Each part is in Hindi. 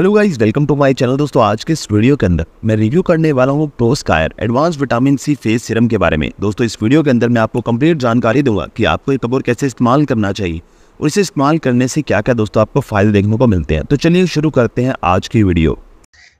hello guys welcome to my channel दोस्तों आज के इस वीडियो के अंदर मैं रिव्यू करने वाला हूँ प्रोस्कायर advance vitamin C face serum के बारे में दोस्तों इस वीडियो के अंदर मैं आपको कंप्लीट जानकारी दूंगा कि आपको ये कपूर कैसे इस्तेमाल करना चाहिए और इसे इस्तेमाल करने से क्या क्या दोस्तों आपको फायदे देखने को मिलते हैं तो चलिए शुरू करते हैं आज की वीडियो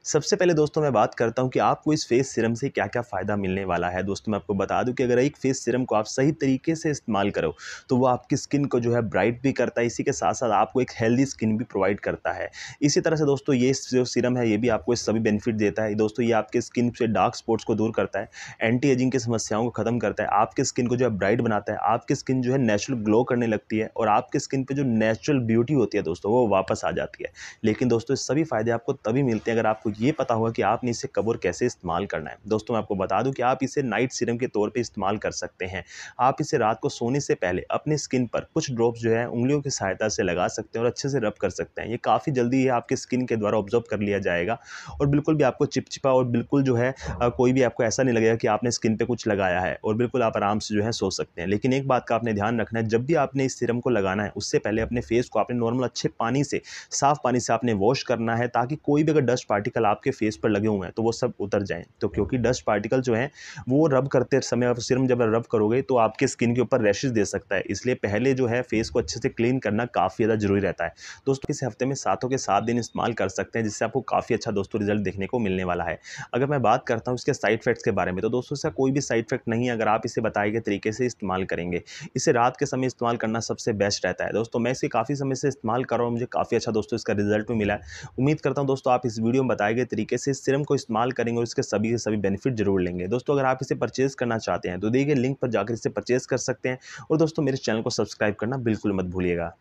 सबसे पहले दोस्तों मैं बात करता हूँ कि आपको इस फेस सिरम से क्या क्या फ़ायदा मिलने वाला है दोस्तों मैं आपको बता दूँ कि अगर एक फेस सिरम को आप सही तरीके से इस्तेमाल करो तो वो आपकी स्किन को जो है ब्राइट भी करता है इसी के साथ साथ आपको एक हेल्दी स्किन भी प्रोवाइड करता है इसी तरह से दोस्तों ये जो सिरम है ये भी आपको सभी बेनिफिट देता है दोस्तों ये आपके स्किन से डार्क स्पॉट्स को दूर करता है एंटी एजिंग की समस्याओं को ख़त्म करता है आपके स्किन को जो है ब्राइट बनाता है आपकी स्किन जो है नेचुरल ग्लो करने लगती है और आपके स्किन पर जो नेचुरल ब्यूटी होती है दोस्तों वो वापस आ जाती है लेकिन दोस्तों सभी फ़ायदे आपको तभी मिलते हैं अगर आपको ये पता होगा कि आपने इसे कब और कैसे इस्तेमाल करना है दोस्तों मैं आपको बता दूं कि आप इसे नाइट सीरम के तौर पे इस्तेमाल कर सकते हैं आप इसे रात को सोने से पहले अपने स्किन पर कुछ ड्रॉप्स जो है उंगलियों की सहायता से लगा सकते हैं और अच्छे से रब कर सकते हैं ये काफ़ी जल्दी ही आपके स्किन के द्वारा ऑब्जर्व कर लिया जाएगा और बिल्कुल भी आपको चिपचिपा और बिल्कुल जो है कोई भी आपको ऐसा नहीं लगेगा कि आपने स्किन पर कुछ लगाया है और बिल्कुल आप आराम से जो है सो सकते हैं लेकिन एक बात का आपने ध्यान रखना है जब भी आपने इस सीरम को लगाना है उससे पहले अपने फेस को आपने नॉर्मल अच्छे पानी से साफ़ पानी से आपने वॉश करना है ताकि कोई भी अगर डस्ट पार्टिकल पार्टिकल आपके फेस पर लगे हुए हैं तो वो सब उतर जाएँ तो क्योंकि डस्ट पार्टिकल जो है वो रब करते समय आप सिरम जब रब करोगे तो आपके स्किन के ऊपर रैशेज दे सकता है इसलिए पहले जो है फेस को अच्छे से क्लीन करना काफ़ी ज़्यादा जरूरी रहता है दोस्तों इस हफ्ते में सातों के सात दिन इस्तेमाल कर सकते हैं जिससे आपको काफ़ी अच्छा दोस्तों रिजल्ट देखने को मिलने वाला है अगर मैं बात करता हूँ इसके साइड इफेक्ट्स के बारे में तो दोस्तों इसका कोई भी साइड इफेक्ट नहीं है अगर आप इसे बताए गए तरीके से इस्तेमाल करेंगे इसे रात के समय इस्तेमाल करना सबसे बेस्ट रहता है दोस्तों मैं इसे काफ़ी समय से इस्तेमाल कर रहा हूँ मुझे काफ़ी अच्छा दोस्तों इसका रिजल्ट भी मिला है उम्मीद करता हूँ दोस्तों आप इस वीडियो में बताए बताए गए तरीके से इस सिरम को इस्तेमाल करेंगे और इसके सभी से सभी बेनिफिट जरूर लेंगे दोस्तों अगर आप इसे परचेज़ करना चाहते हैं तो दिए गए लिंक पर जाकर इसे परचेज़ कर सकते हैं और दोस्तों मेरे चैनल को सब्सक्राइब करना बिल्कुल मत भूलिएगा